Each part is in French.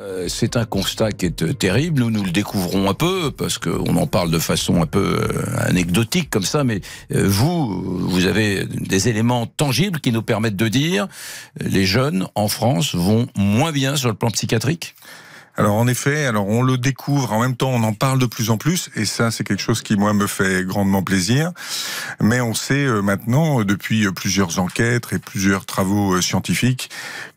Euh, c'est un constat qui est euh, terrible. Nous, nous le découvrons un peu parce qu'on en parle de façon un peu euh, anecdotique comme ça. Mais vous, vous avez des éléments tangibles qui nous permettent de dire les jeunes en France vont moins bien sur le plan psychiatrique. Alors en effet, alors on le découvre, en même temps on en parle de plus en plus, et ça c'est quelque chose qui moi me fait grandement plaisir. Mais on sait maintenant, depuis plusieurs enquêtes et plusieurs travaux scientifiques,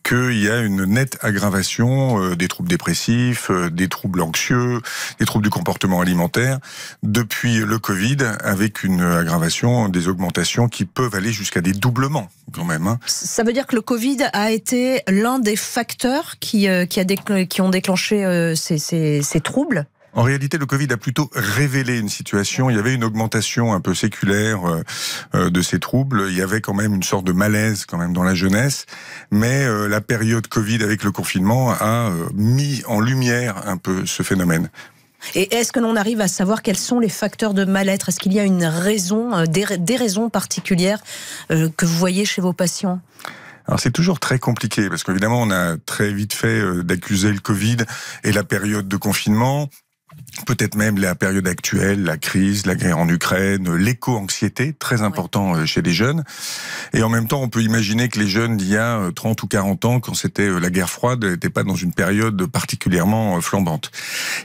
qu'il y a une nette aggravation euh, des troubles dépressifs, euh, des troubles anxieux, des troubles du comportement alimentaire depuis le Covid, avec une aggravation des augmentations qui peuvent aller jusqu'à des doublements quand même. Hein. Ça veut dire que le Covid a été l'un des facteurs qui, euh, qui, ont déclenché ces troubles en réalité, le Covid a plutôt révélé une situation. Il y avait une augmentation un peu séculaire euh, euh, de ces troubles. Il y avait quand même une sorte de malaise quand même dans la jeunesse. Mais euh, la période Covid avec le confinement a mis en lumière un peu ce phénomène. Et est-ce que l'on arrive à savoir quels sont les facteurs de mal-être Est-ce qu'il y a une raison, des, raisons particulières que vous voyez chez vos patients alors c'est toujours très compliqué parce qu'évidemment on a très vite fait d'accuser le Covid et la période de confinement peut-être même la période actuelle, la crise, la guerre en Ukraine, l'éco-anxiété, très important euh, chez les jeunes. Et en même temps, on peut imaginer que les jeunes d'il y a 30 euh, ou 40 ans, quand c'était euh, la guerre froide, n'étaient pas dans une période particulièrement flambante.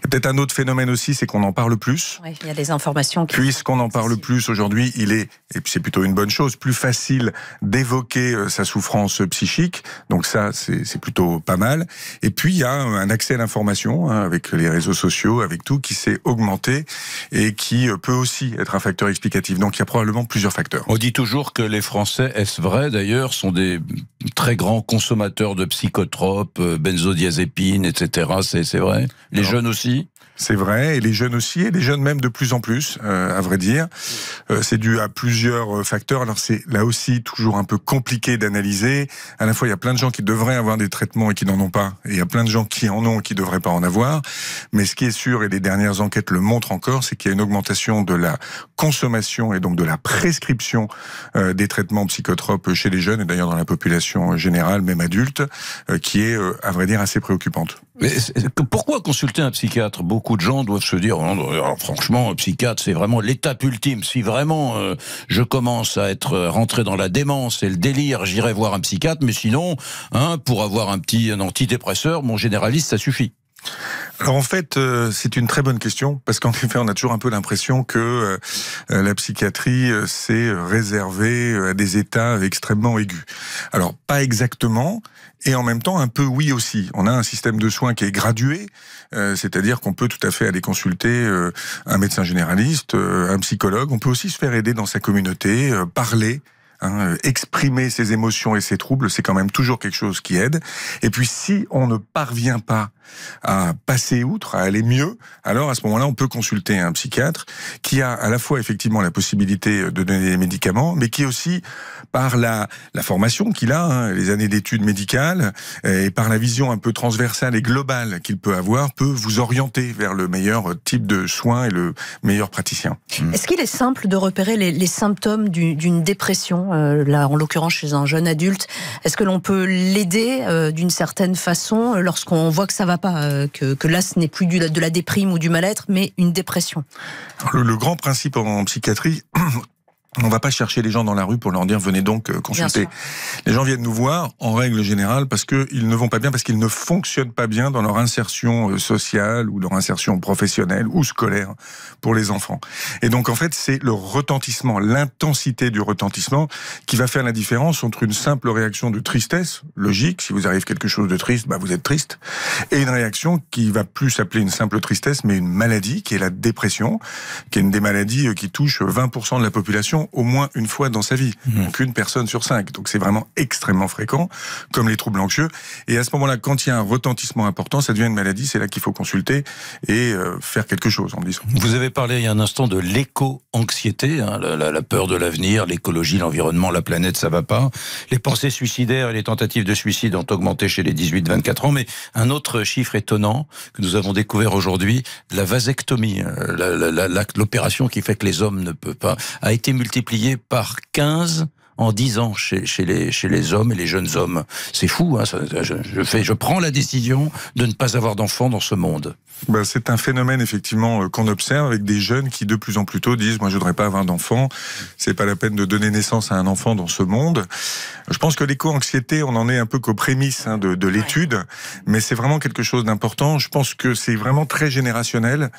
peut-être un autre phénomène aussi, c'est qu'on en parle plus. il y a des informations Puisqu'on en parle plus aujourd'hui, il est, et c'est plutôt une bonne chose, plus facile d'évoquer sa souffrance psychique. Donc ça, c'est plutôt pas mal. Et puis, il y a un accès à l'information hein, avec les réseaux sociaux, avec tout, qui s'est augmenté et qui euh, peut aussi être un facteur explicatif. Donc il y a probablement plusieurs facteurs. On dit toujours que les Français, est-ce vrai d'ailleurs, sont des très grands consommateurs de psychotropes, euh, benzodiazépines, etc. C'est vrai Les jeunes aussi c'est vrai, et les jeunes aussi, et les jeunes même de plus en plus, euh, à vrai dire. Euh, c'est dû à plusieurs euh, facteurs. Alors c'est là aussi toujours un peu compliqué d'analyser. À la fois, il y a plein de gens qui devraient avoir des traitements et qui n'en ont pas, et il y a plein de gens qui en ont et qui devraient pas en avoir. Mais ce qui est sûr, et les dernières enquêtes le montrent encore, c'est qu'il y a une augmentation de la consommation et donc de la prescription des traitements psychotropes chez les jeunes et d'ailleurs dans la population générale, même adulte, qui est, à vrai dire, assez préoccupante. Mais pourquoi consulter un psychiatre Beaucoup de gens doivent se dire, oh, franchement, un psychiatre, c'est vraiment l'étape ultime. Si vraiment euh, je commence à être euh, rentré dans la démence et le délire, j'irai voir un psychiatre. Mais sinon, hein, pour avoir un petit un antidépresseur, mon généraliste, ça suffit alors en fait, euh, c'est une très bonne question parce qu'en effet, on a toujours un peu l'impression que euh, la psychiatrie s'est euh, réservée à des états extrêmement aigus. Alors pas exactement, et en même temps un peu oui aussi. On a un système de soins qui est gradué, c'est-à-dire qu'on peut tout à fait aller consulter un médecin généraliste, un psychologue, on peut aussi se faire aider dans sa communauté, parler. Hein, exprimer ses émotions et ses troubles, c'est quand même toujours quelque chose qui aide. Et puis si on ne parvient pas à passer outre, à aller mieux, alors à ce moment-là, on peut consulter un psychiatre qui a à la fois effectivement la possibilité de donner des médicaments, mais qui aussi, par la, formation qu'il a, hein, les années d'études médicales, euh, et par la vision un peu transversale et globale qu'il peut avoir, peut vous orienter vers le meilleur type de soins et le meilleur praticien. Mmh. Est-ce qu'il est simple de repérer les, symptômes d'une dépression, euh, là en l'occurrence chez un jeune adulte Est-ce que l'on peut l'aider euh, d'une certaine façon lorsqu'on voit que ça va pas, euh, que, là ce n'est plus du, de la déprime ou du mal-être, mais une dépression. Le, grand principe en psychiatrie, On ne va pas chercher les gens dans la rue pour leur dire venez donc euh, consulter. Les gens viennent nous voir en règle générale parce qu'ils ne vont pas bien, parce qu'ils ne fonctionnent pas bien dans leur insertion euh, sociale ou leur insertion professionnelle ou scolaire pour les enfants. Et donc en fait c'est le retentissement, l'intensité du retentissement qui va faire la différence entre une simple réaction de tristesse, logique, si vous arrive quelque chose de triste, bah, vous êtes triste, et une réaction qui va plus s'appeler une simple tristesse mais une maladie qui est la dépression, qui est une des maladies euh, qui touche 20% de la population au moins une fois dans sa vie. qu'une mmh. personne sur cinq. Donc c'est vraiment extrêmement fréquent, comme les troubles anxieux. Et à ce moment-là, quand il y a un retentissement important, ça devient une maladie. C'est là qu'il faut consulter et euh, faire quelque chose en disant. Vous avez parlé il y a un instant de l'éco-anxiété, hein, la, la, peur de l'avenir, l'écologie, l'environnement, la planète, ça va pas. Les pensées suicidaires et les tentatives de suicide ont augmenté chez les 18-24 ans. Mais un autre chiffre étonnant que nous avons découvert aujourd'hui, la vasectomie, euh, l'opération qui fait que les hommes ne peuvent pas, a été multipliée multiplié par 15 en 10 ans chez, les, hommes et les jeunes hommes. C'est fou, hein, je, prends la décision de ne pas avoir d'enfants dans ce monde. Ben, c'est un phénomène effectivement euh, qu'on observe avec des jeunes qui de plus en plus tôt disent moi je ne voudrais pas avoir d'enfants, c'est pas la peine de donner naissance à un enfant dans ce monde. Je pense que l'éco-anxiété, on en est un peu qu'aux prémices hein, de, l'étude, mais c'est vraiment quelque chose d'important. Je pense que c'est vraiment très générationnel.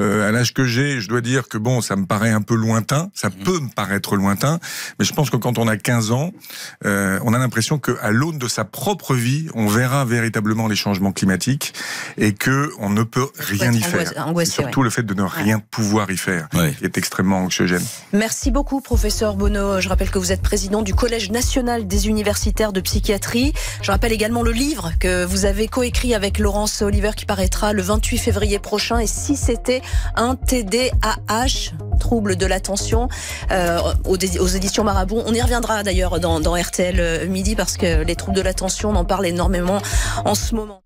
Euh, à l'âge que j'ai, je dois dire que bon, ça me paraît un peu lointain, ça mmh. peut me paraître lointain, mais je pense que quand on on a 15 ans, euh, on a l'impression qu'à l'aune de sa propre vie, on verra véritablement les changements climatiques et que on ne peut rien y faire. surtout le fait de ne rien pouvoir y faire, est extrêmement anxiogène. Merci beaucoup, professeur Bonneau. Je rappelle que vous êtes président du Collège national des universitaires de psychiatrie. Je rappelle également le livre que vous avez coécrit avec Laurence Oliver qui paraîtra le 28 février prochain. Et si c'était un TDAH troubles de l'attention euh, aux, éditions Marabout. On y reviendra d'ailleurs dans, dans RTL euh, Midi parce que les troubles de l'attention, on en parle énormément en ce moment.